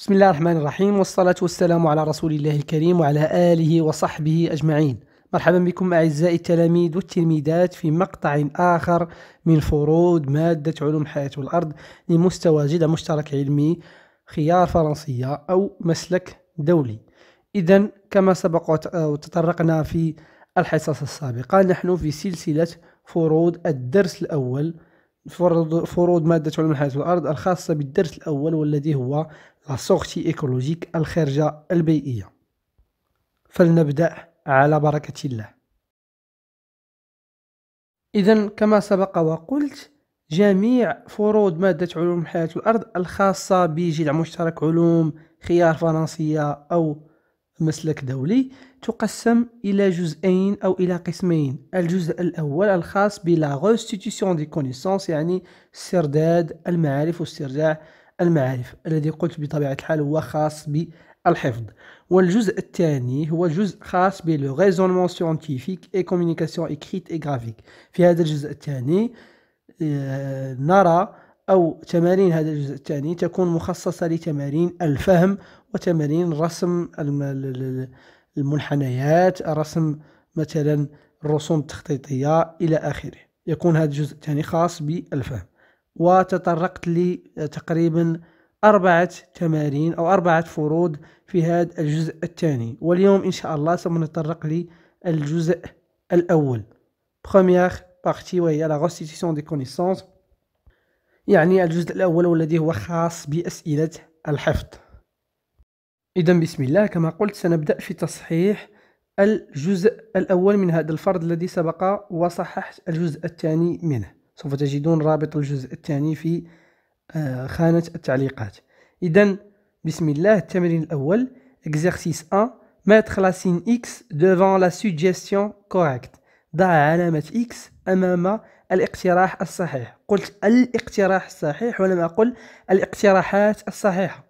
بسم الله الرحمن الرحيم والصلاة والسلام على رسول الله الكريم وعلى آله وصحبه أجمعين مرحبا بكم أعزائي التلاميذ والتلميذات في مقطع آخر من فروض مادة علوم حياة الأرض لمستوى جدا مشترك علمي خيار فرنسية أو مسلك دولي إذا كما سبق وتطرقنا في الحصص السابقة نحن في سلسلة فروض الدرس الأول فروض, فروض مادة علوم حياة الأرض الخاصة بالدرس الأول والذي هو لا سورتي ايكولوجيك الخارجه البيئية فلنبدأ على بركة الله إذا كما سبق وقلت جميع فروض مادة علوم حياة الأرض الخاصة بجذع مشترك علوم خيار فرنسية أو مسلك دولي تقسم إلى جزئين أو إلى قسمين الجزء الأول الخاص بلا غوستيتيسيون دي كونيسونس يعني استرداد المعارف واسترجاع المعارف الذي قلت بطبيعة الحال هو خاص بالحفظ والجزء الثاني هو جزء خاص بلو ريزونمون سيونتيفيك اي كومونيكاسيون اكريت اي غرافيك في هذا الجزء الثاني آه، نرى أو تمارين هذا الجزء الثاني تكون مخصصة لتمارين الفهم وتمارين رسم المنحنيات رسم مثلا الرسوم التخطيطية إلى آخره يكون هذا الجزء الثاني خاص بالفهم وتطرقت لتقريبا أربعة تمارين أو أربعة فروض في هذا الجزء الثاني واليوم إن شاء الله سوف نتطرق للجزء الأول première partie وهي la restitution des connaissances يعني الجزء الأول والذي هو خاص بأسئلة الحفظ إذا بسم الله كما قلت سنبدأ في تصحيح الجزء الأول من هذا الفرض الذي سبق وصححت الجزء الثاني منه سوف تجدون رابط الجزء الثاني في آه، خانة التعليقات إذا بسم الله التمرين الأول اكزرسيس 1 ماتخ لاسين إكس X devant la suggestion ضع علامة X أمام الاقتراح الصحيح قلت الاقتراح الصحيح ولم أقل الاقتراحات الصحيحة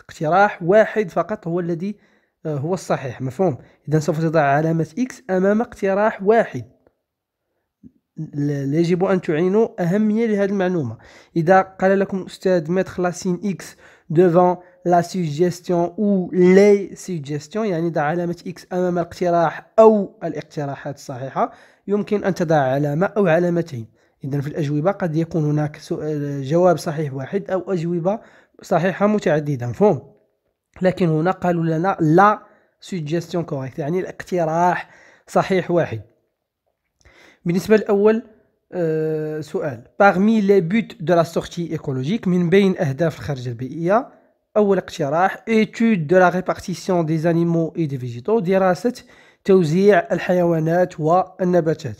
اقتراح واحد فقط هو الذي آه، هو الصحيح مفهوم إذا سوف تضع علامة X أمام اقتراح واحد يجب أن تعينوا أهمية لهذه المعلومة إذا قال لكم الأستاذ متر لاسين إكس devant لا سيجيستيون أو لي سيجيستيون يعني ضع علامة إكس أمام الاقتراح أو الاقتراحات الصحيحة يمكن أن تضع علامة أو علامتين إذا في الأجوبة قد يكون هناك جواب صحيح واحد أو أجوبة صحيحة متعددة مفهوم لكن هنا قالوا لنا لا سيجيستيون كوريكت يعني الاقتراح صحيح واحد بالنسبه الاول آه، سؤال باغمي لي بوت دو لا سورتي ايكولوجيك من بين اهداف الخارجه البيئيه اول اقتراح ايتود دو لا ريبارتيسيون دي زانيمو اي دي فيجيتو دراسه توزيع الحيوانات والنباتات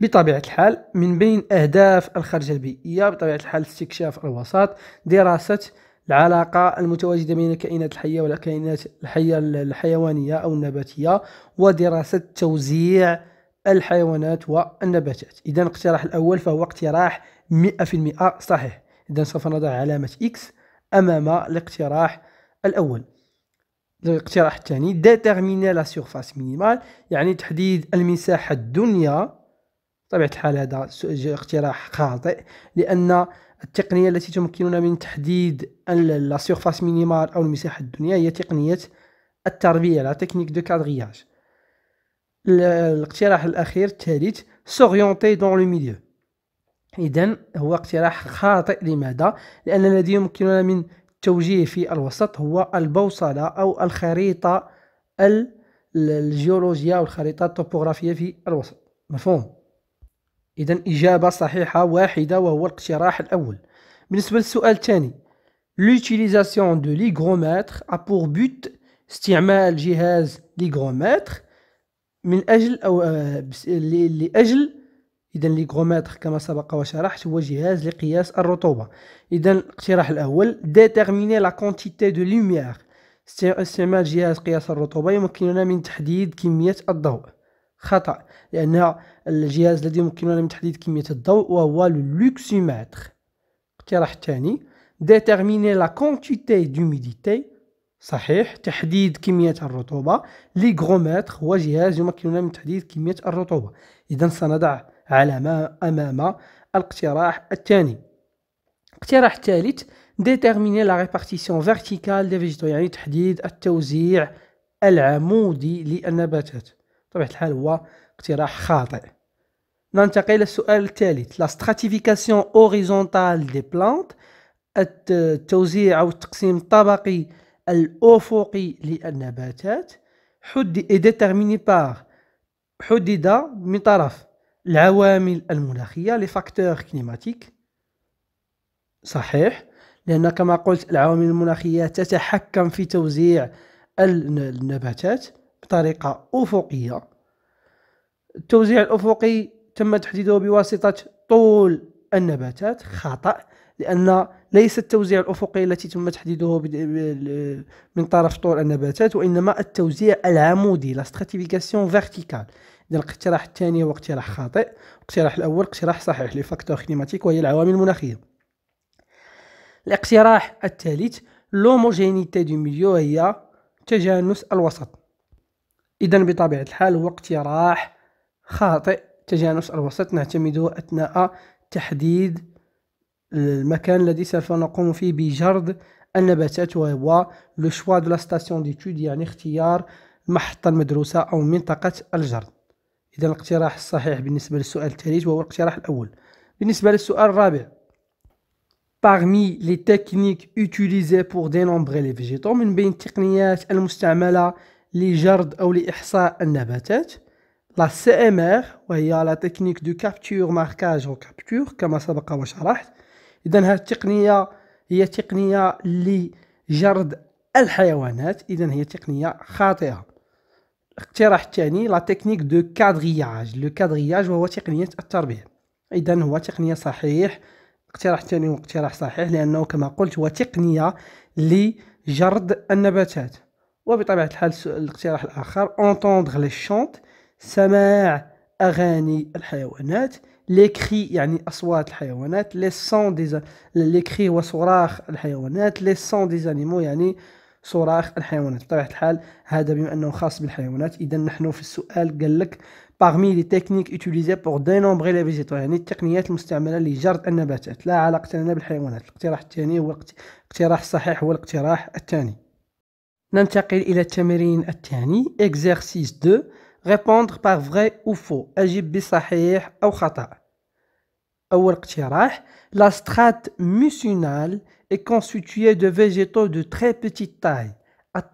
بطبيعة الحال من بين أهداف الخارجه البيئية بطبيعة الحال استكشاف الوسط دراسة العلاقة المتواجدة بين الكائنات الحية والكائنات الحية الحيوانية أو النباتية ودراسة توزيع الحيوانات والنباتات إذا الاقتراح الأول فهو اقتراح 100% صحيح إذا سوف نضع علامة إكس أمام الاقتراح الأول الاقتراح الثاني ديتيرميني لا سيرفاس مينيمال يعني تحديد المساحة الدنيا طبيعة الحال هذا اقتراح خاطئ لأن التقنية التي تمكننا من تحديد لا سيرفاس مينيمال أو المساحة الدنيا هي تقنية التربية لا تكنيك دو كادرياج الاقتراح الأخير الثالث سوريونتي دون لو ميليو إذا هو اقتراح خاطئ لماذا؟ لأن الذي يمكننا من التوجيه في الوسط هو البوصلة أو الخريطة الجيولوجيا الخريطه الطوبوغرافية في الوسط مفهوم؟ إذا إجابة صحيحة واحدة وهو الاقتراح الأول بالنسبة للسؤال الثاني لوتيليزاسيون دو ليغرومتر ا بور بوت استعمال جهاز ليغرومتر من اجل او آه، لاجل اذا ليغرومتر كما سبق وشرحت هو جهاز لقياس الرطوبه اذا الاقتراح الاول ديتيرميني لا كونتيتي دو لوميير استعمال جهاز قياس الرطوبه يمكننا من تحديد كميه الضوء خطا لان الجهاز الذي يمكننا من تحديد كميه الضوء وهو لوكسيمتر الاقتراح الثاني ديتيرميني لا كونتيتي دوميديتي صحيح تحديد كمية الرطوبة ليغرومتر هو جهاز يمكننا من تحديد كمية الرطوبة إذا سنضع علامة أمام الاقتراح الثاني الاقتراح الثالث ديتيرميني لا ريبارتيسيون فيرتيكال دي فيجيتو يعني تحديد التوزيع العمودي للنباتات بطبيعة الحال هو اقتراح خاطئ ننتقل للسؤال الثالث لا ستراتيفيكاسيون اوريزونتال دي بلانت التوزيع او التقسيم الطبقي الأفقي للنباتات حد déterminé par حدد من طرف العوامل المناخية لي فاكتور كليماتيك صحيح لأن كما قلت العوامل المناخية تتحكم في توزيع النباتات بطريقة أفقية التوزيع الأفقي تم تحديده بواسطة طول النباتات خطأ لأن ليس التوزيع الأفقي التي تم تحديده من طرف طول النباتات وإنما التوزيع العمودي لا ستراتيفيكاسيون فيرتيكال إذا الاقتراح الثاني هو اقتراح خاطئ الاقتراح الأول اقتراح صحيح لفاكتور كليماتيك وهي العوامل المناخية الاقتراح الثالث لوموجينيتي دو ميليو هي تجانس الوسط إذا بطبيعة الحال هو اقتراح خاطئ تجانس الوسط نعتمده أثناء تحديد المكان الذي سوف نقوم فيه بجرد النباتات وهو لو شوا دو لا ستاسيون ديتود يعني اختيار محطة المدروسة أو منطقة الجرد إذا الاقتراح الصحيح بالنسبة للسؤال الثالث وهو الاقتراح الأول بالنسبة للسؤال الرابع parmi les techniques utilisées pour dénombrer les végétaux من بين التقنيات المستعملة لجرد أو لإحصاء النباتات لا CMR وهي لا تكنيك دو كابتور ماركاج وكابتور كما سبق وشرحت اذا هذه التقنيه هي تقنيه لجرد الحيوانات اذا هي تقنيه خاطئه الاقتراح الثاني لا تكنيك دو كادرياج لو كادرياج وهو تقنيه التربيه اذا هو تقنيه صحيح اقتراح الثاني هو اقتراح صحيح لانه كما قلت هو تقنيه لجرد النباتات وبطبيعه الحال الاقتراح الاخر اونتوندغ لي شونت سماع اغاني الحيوانات لي يعني اصوات الحيوانات لي سون دي لي كري هو صراخ الحيوانات لي سون دي زانيمو يعني صراخ الحيوانات بطبيعه الحال هذا بما انه خاص بالحيوانات اذا نحن في السؤال قال لك parmi les techniques utilisées pour dénombrer les végétaux يعني التقنيات المستعملة لجرد النباتات لا علاقة لنا بالحيوانات الاقتراح الثاني هو الاقتراح الصحيح هو الاقتراح الثاني ننتقل إلى التمرين الثاني exercice 2 répondre par vrai ou faux. Agib bi sahih ou khata. la strate mucinale est constituée de végétaux de très petite taille. at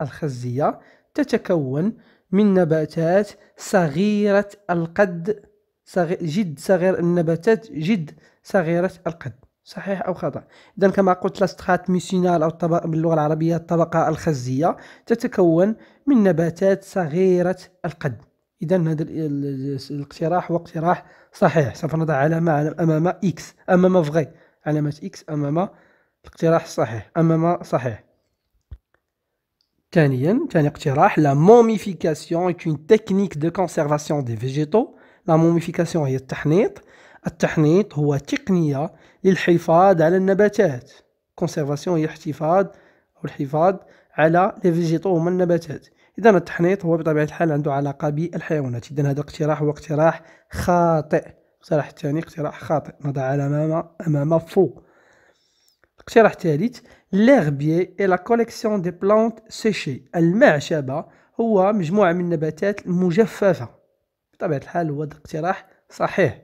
al-khaziyya tatakawwan min nabatat saghirat al-qad. Jid saghir al-nabatat jid Sarirat al-qad. صحيح أو خطأ إذا كما قلت لاستخات ميسينال أو الطبق باللغة العربية الطبقة الخزية تتكون من نباتات صغيرة القد إذا هذا الاقتراح هو اقتراح صحيح سوف نضع علامة أمام إكس أمام فغي علامة إكس أمام الاقتراح الصحيح أمام صحيح ثانيا ثاني اقتراح لا موميفيكاسيون اون تكنيك دو كونسيرفاسيون دي فيجيتو لا موميفيكاسيون هي التحنيط التحنيط هو تقنية للحفاظ على النباتات كونسيرفاسيون هي احتفاظ أو الحفاظ على لي فيجيتو هما النباتات إذا التحنيط هو بطبيعة الحال عنده علاقة بالحيوانات إذا هذا اقتراح هو اقتراح خاطئ الاقتراح الثاني اقتراح خاطئ نضع على أمام أمام فو الاقتراح الثالث لاغبيي اي لا كوليكسيون دي بلانت سيشي المعشبة هو مجموعة من النباتات المجففة بطبيعة الحال هو اقتراح صحيح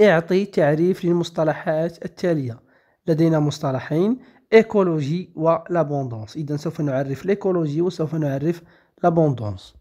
اعطي تعريف للمصطلحات التالية لدينا مصطلحين ايكولوجي ولابوندونس اذا سوف نعرف الايكولوجي وسوف نعرف لابوندونس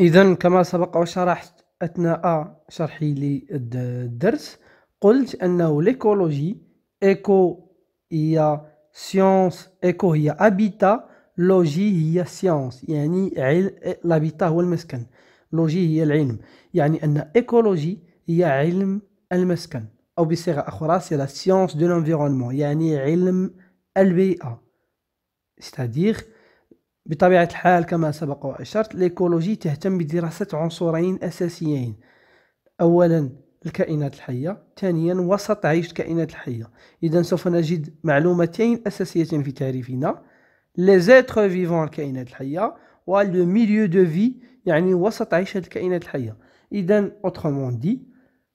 اذا كما سبق وشرحت اثناء شرحي للدرس قلت انه الايكولوجي ايكو هي سيونس ايكو هي ابيتا لوجي هي سيونس يعني علم لابيتا هو المسكن لوجي هي العلم يعني ان ايكولوجي هي علم المسكن أو بصيغة أخرى سي لا سيونس دو لانفيرونمون يعني علم البيئة ستادير بطبيعة الحال كما سبق وأشرت الإيكولوجي تهتم بدراسة عنصرين أساسيين أولا الكائنات الحية ثانيا وسط عيش الكائنات الحية إذا سوف نجد معلومتين أساسيتين في تعريفنا لي زيتر فيفون الكائنات الحية و لو ميليو دو في يعني وسط عيش الكائنات الحية إذا اوترومون دي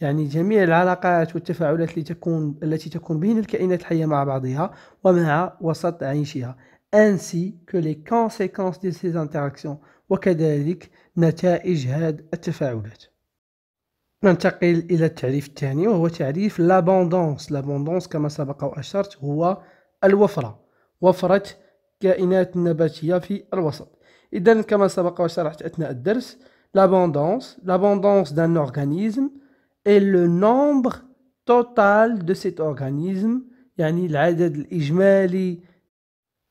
يعني جميع العلاقات والتفاعلات التي تكون التي تكون بين الكائنات الحية مع بعضها ومع وسط عيشها ainsi que les conséquences de ces interactions وكذلك نتائج هذه التفاعلات ننتقل إلى التعريف الثاني وهو تعريف لابوندونس لابوندونس كما سبق وأشرت هو الوفرة وفرة كائنات نباتية في الوسط إذا كما سبق وشرحت أثناء الدرس لابوندونس لابوندونس دان أورغانيزم et le nombre total de cet organisme يعني العدد الإجمالي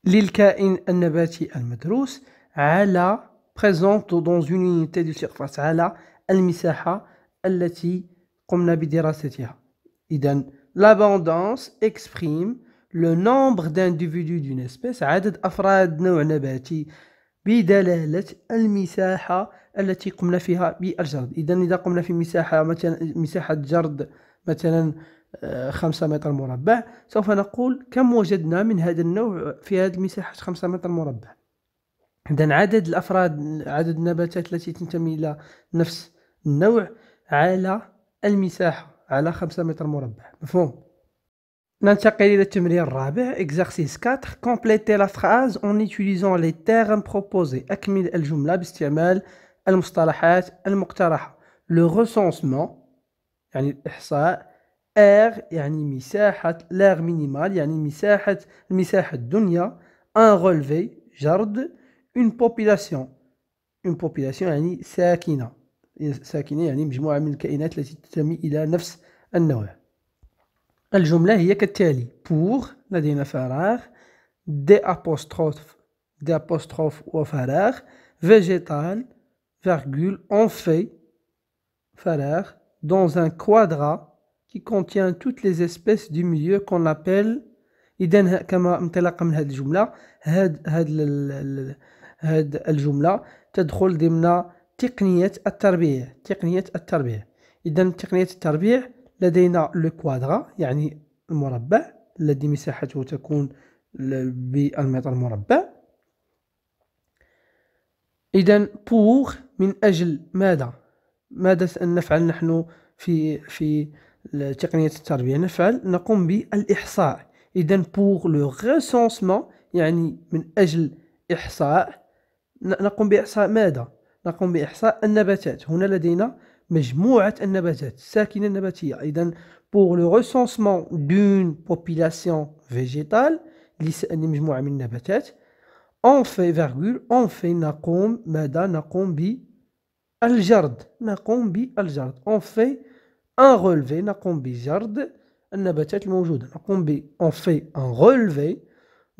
للكائن النباتي المدروس على présente dans une unité de surface على المساحة التي قمنا بدراستها إذا l'abondance exprime le nombre d'individus d'une espèce عدد أفراد نوع نباتي بدلالة المساحة التي قمنا فيها بالجرد اذا اذا قمنا في مساحه مثلا مساحه جرد مثلا آه، خمسة متر مربع سوف نقول كم وجدنا من هذا النوع في هذه المساحة خمسة متر مربع إذا عدد الأفراد عدد النباتات التي تنتمي إلى نفس النوع على المساحة على خمسة متر مربع مفهوم ننتقل إلى التمرين الرابع إكزارسيس 4 كومبليتي لا فراز اون utilisant لي تيرم بروبوزي أكمل الجملة باستعمال المصطلحات المقترحة لو غوسونسمون يعني الإحصاء air يعني مساحة l'air مينيمال يعني مساحة المساحة الدنيا ان غولفي جرد أون بوبيلاسيون أون بوبيلاسيون يعني ساكنة ساكنة يعني مجموعة من الكائنات التي تنتمي إلى نفس النوع الجملة هي كالتالي بور لدينا فراغ دي أبوستروف دي apostrophe وفراغ فيجيتال virgule, on fait, dans un quadrat qui contient toutes les espèces du milieu qu'on appelle إذا كما انطلاقا من هذه الجملة هاد هاد هاد الجملة تدخل ضمن تقنية التربيع تقنية التربيع إذا تقنية التربيع لدينا لو كوادغا يعني المربع الذي مساحته تكون بالمتر المربع اذا بور من اجل ماذا ماذا نفعل نحن في في تقنيه التربيه نفعل نقوم بالاحصاء اذا بور لو ريسونسمون يعني من اجل احصاء نقوم باحصاء ماذا نقوم باحصاء النباتات هنا لدينا مجموعه النباتات الساكنه النباتيه اذا pour لو recensement دون population فيجيتال لمجموعه من النباتات on fait virgule on fait نقوم ماذا نقوم بالجرد نقوم بالجرد on fait un relevé نقوم بجرد النباتات الموجودة نقوم ب on fait un relevé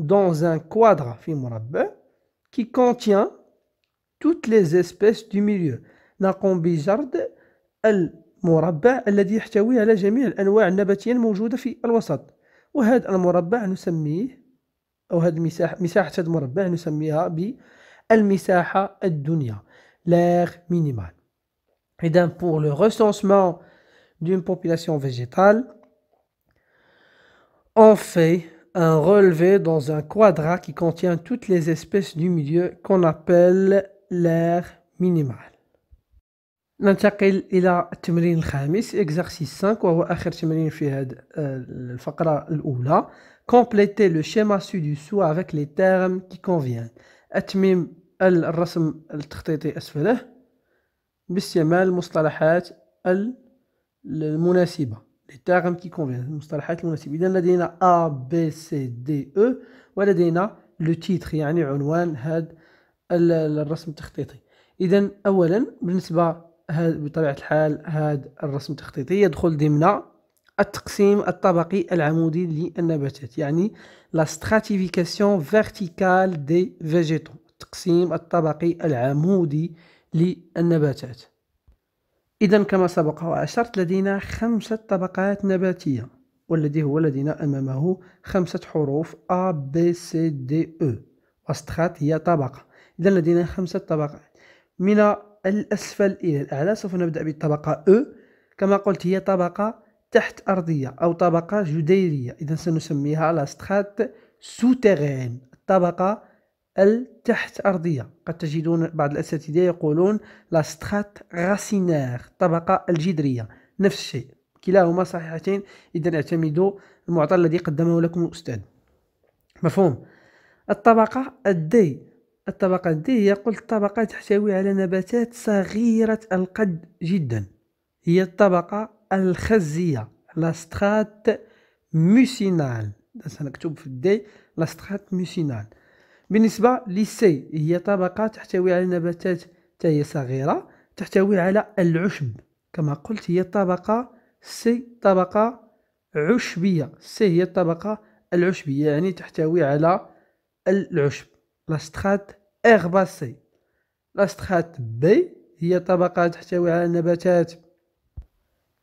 dans un quadra في مربع qui contient toutes les espèces du milieu نقوم بجرد المربع الذي يحتوي على جميع الأنواع النباتية الموجودة في الوسط وهذا المربع نسميه أو هذه المساحة مساحة هذا المربع نسميها بالمساحة الدنيا l'aire minimale. Et pour le recensement d'une population végétale, on fait un relevé dans un quadrat qui contient toutes les espèces du milieu qu'on appelle l'aire minimale. ننتقل إلى التمرين الخامس exercice 5 وهو le تمرين في هذه الفقرة الأولى Complétez le schema du sou avec les termes qui conviennent. أتميم الرسم التخطيطي أسفله باستعمال مصطلحات المناسبة les termes qui conviennent المصطلحات المناسبة إذا لدينا A B C D E ولدينا لو تيتر يعني عنوان هاد الرسم التخطيطي إذا أولا بالنسبة بطبيعة الحال هاد الرسم التخطيطي يدخل ضمن التقسيم الطبقي العمودي للنباتات يعني لا ستراتيفيكاسيون فيرتيكال دي فيجيتو التقسيم الطبقي العمودي للنباتات إذا كما سبق وأشرت لدينا خمسة طبقات نباتية والذي هو لدينا أمامه خمسة حروف ا ب س د او e. واستخات هي طبقة إذا لدينا خمسة طبقات من الأسفل إلى الأعلى سوف نبدأ بالطبقة او e. كما قلت هي طبقة تحت أرضية أو طبقة جديرية إذا سنسميها لا سو سوتيرين الطبقة التحت أرضية قد تجدون بعض الأساتذة يقولون لا سترات راسينير الطبقة الجدرية نفس الشيء كلاهما صحيحتين إذا اعتمدوا المعطى الذي قدمه لكم الأستاذ مفهوم الطبقة الدي الطبقة الدي هي قلت طبقه تحتوي على نباتات صغيرة القد جدا هي الطبقة الخزية لا سترات موسينال سنكتب في الدي لا سترات موسينال بالنسبة للسي هي طبقة تحتوي على نباتات تاهي صغيرة تحتوي على العشب كما قلت هي طبقة سي طبقة عشبية سي هي الطبقة العشبية يعني تحتوي على العشب لا سترات اغباسي لا سترات بي هي طبقة تحتوي على نباتات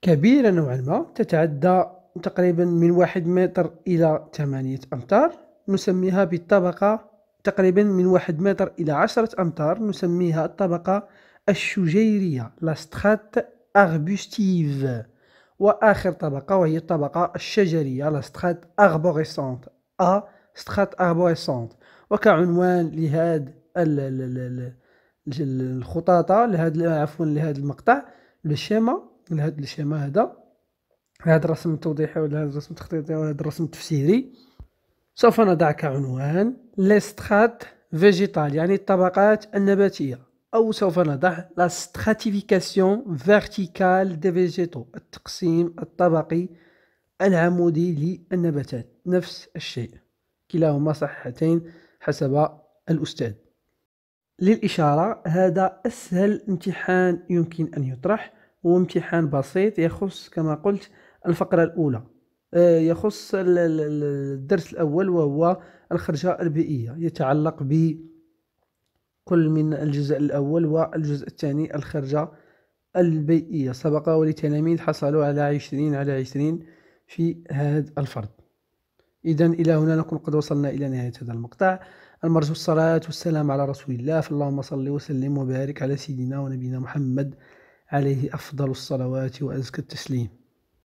كبيرة نوعا ما تتعدى تقريبا من واحد متر إلى ثمانية أمتار نسميها بالطبقة تقريبا من واحد متر إلى عشرة أمتار نسميها الطبقة الشجيرية لاستخات أغبوستيف وآخر طبقة وهي الطبقة الشجرية لاستخات أغبوريسونت أ ستخات أغبوريسونت وكعنوان لهذا الخطاطة لهذا عفوا لهذا المقطع لو شيما من هذا الشيما هذا هذا الرسم التوضيحي ولا هذا الرسم التخطيطي ولا هذا الرسم التفسيري سوف نضع كعنوان ليستخات فيجيتال يعني الطبقات النباتية أو سوف نضع لا ستراتيفيكاسيون فيرتيكال دي فيجيتو التقسيم الطبقي العمودي للنباتات نفس الشيء كلاهما صحيحتين حسب الأستاذ للإشارة هذا أسهل امتحان يمكن أن يطرح وامتحان بسيط يخص كما قلت الفقرة الأولى آه، يخص الدرس الأول وهو الخرجة البيئية يتعلق بكل من الجزء الأول والجزء الثاني الخرجة البيئية سبق ولتلاميذ حصلوا على عشرين على عشرين في هذا الفرد إذا إلى هنا نكون قد وصلنا إلى نهاية هذا المقطع المرجو الصلاة والسلام على رسول الله فاللهم صل وسلم وبارك على سيدنا ونبينا محمد عليه أفضل الصلوات وأزكى التسليم